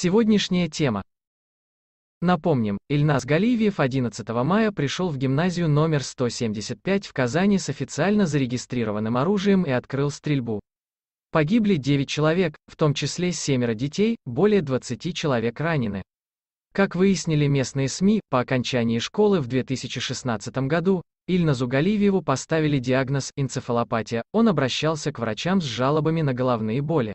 Сегодняшняя тема. Напомним, Ильнас Галивиев 11 мая пришел в гимназию номер 175 в Казани с официально зарегистрированным оружием и открыл стрельбу. Погибли 9 человек, в том числе 7 детей, более 20 человек ранены. Как выяснили местные СМИ, по окончании школы в 2016 году Ильназу Галивиеву поставили диагноз «энцефалопатия», он обращался к врачам с жалобами на головные боли.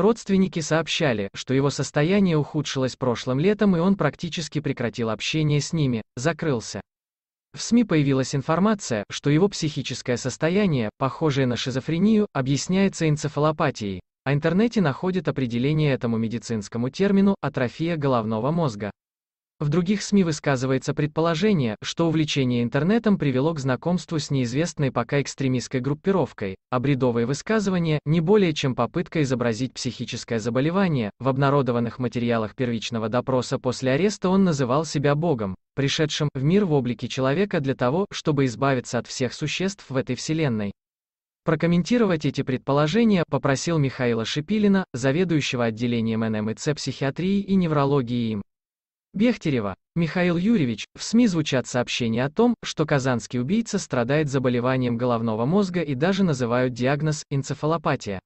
Родственники сообщали, что его состояние ухудшилось прошлым летом и он практически прекратил общение с ними, закрылся. В СМИ появилась информация, что его психическое состояние, похожее на шизофрению, объясняется энцефалопатией, а интернете находят определение этому медицинскому термину – атрофия головного мозга. В других СМИ высказывается предположение, что увлечение интернетом привело к знакомству с неизвестной пока экстремистской группировкой, а бредовые высказывания – не более чем попытка изобразить психическое заболевание. В обнародованных материалах первичного допроса после ареста он называл себя Богом, пришедшим в мир в облике человека для того, чтобы избавиться от всех существ в этой вселенной. Прокомментировать эти предположения попросил Михаила Шипилина, заведующего отделением НМЦ психиатрии и неврологии им. Бехтерева, Михаил Юрьевич, в СМИ звучат сообщения о том, что казанский убийца страдает заболеванием головного мозга и даже называют диагноз энцефалопатия.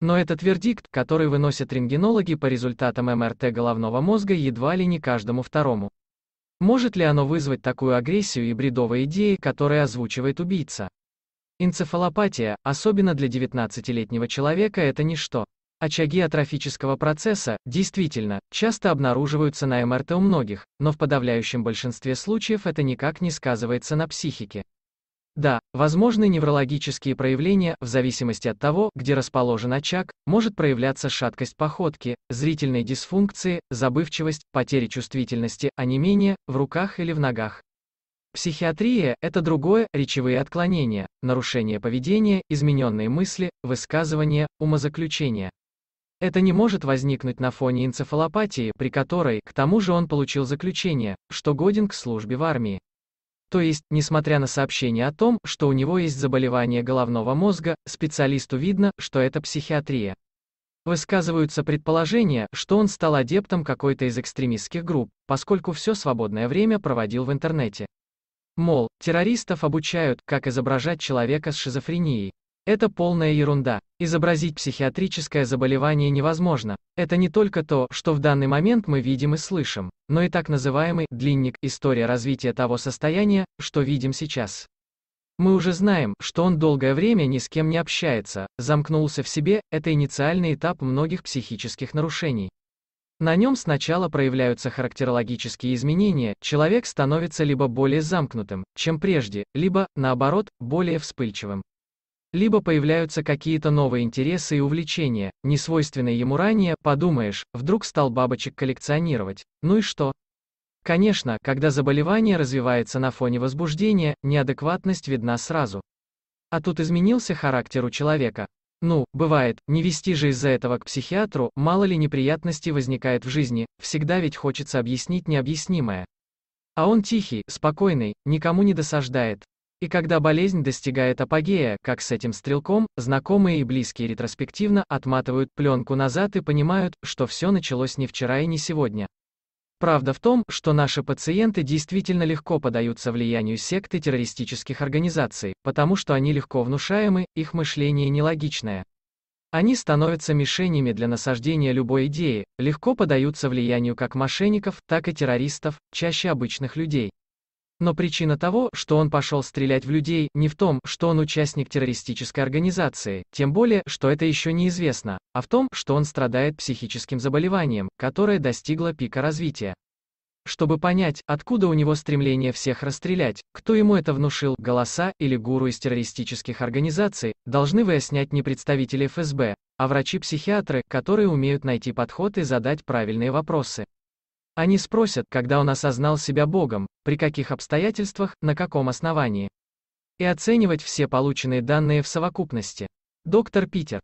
Но этот вердикт, который выносят рентгенологи по результатам МРТ головного мозга едва ли не каждому второму. Может ли оно вызвать такую агрессию и бредовые идеи, которые озвучивает убийца? Энцефалопатия, особенно для 19-летнего человека, это ничто. Очаги атрофического процесса, действительно, часто обнаруживаются на МРТ у многих, но в подавляющем большинстве случаев это никак не сказывается на психике. Да, возможны неврологические проявления, в зависимости от того, где расположен очаг, может проявляться шаткость походки, зрительные дисфункции, забывчивость, потери чувствительности, онемение, в руках или в ногах. Психиатрия – это другое, речевые отклонения, нарушение поведения, измененные мысли, высказывания, умозаключения. Это не может возникнуть на фоне энцефалопатии, при которой, к тому же он получил заключение, что годен к службе в армии. То есть, несмотря на сообщение о том, что у него есть заболевание головного мозга, специалисту видно, что это психиатрия. Высказываются предположения, что он стал адептом какой-то из экстремистских групп, поскольку все свободное время проводил в интернете. Мол, террористов обучают, как изображать человека с шизофренией, это полная ерунда. Изобразить психиатрическое заболевание невозможно. Это не только то, что в данный момент мы видим и слышим, но и так называемый «длинник» – история развития того состояния, что видим сейчас. Мы уже знаем, что он долгое время ни с кем не общается, замкнулся в себе, это инициальный этап многих психических нарушений. На нем сначала проявляются характерологические изменения, человек становится либо более замкнутым, чем прежде, либо, наоборот, более вспыльчивым либо появляются какие-то новые интересы и увлечения, не свойственные ему ранее, подумаешь, вдруг стал бабочек коллекционировать, ну и что? Конечно, когда заболевание развивается на фоне возбуждения, неадекватность видна сразу. А тут изменился характер у человека. Ну, бывает, не вести же из-за этого к психиатру, мало ли неприятностей возникает в жизни, всегда ведь хочется объяснить необъяснимое. А он тихий, спокойный, никому не досаждает, и когда болезнь достигает апогея, как с этим стрелком, знакомые и близкие ретроспективно отматывают пленку назад и понимают, что все началось не вчера и не сегодня. Правда в том, что наши пациенты действительно легко подаются влиянию секты террористических организаций, потому что они легко внушаемы, их мышление нелогичное. Они становятся мишенями для насаждения любой идеи, легко подаются влиянию как мошенников, так и террористов, чаще обычных людей. Но причина того, что он пошел стрелять в людей, не в том, что он участник террористической организации, тем более, что это еще неизвестно, а в том, что он страдает психическим заболеванием, которое достигло пика развития. Чтобы понять, откуда у него стремление всех расстрелять, кто ему это внушил, голоса или гуру из террористических организаций, должны выяснять не представители ФСБ, а врачи-психиатры, которые умеют найти подход и задать правильные вопросы. Они спросят, когда он осознал себя Богом, при каких обстоятельствах, на каком основании. И оценивать все полученные данные в совокупности. Доктор Питер.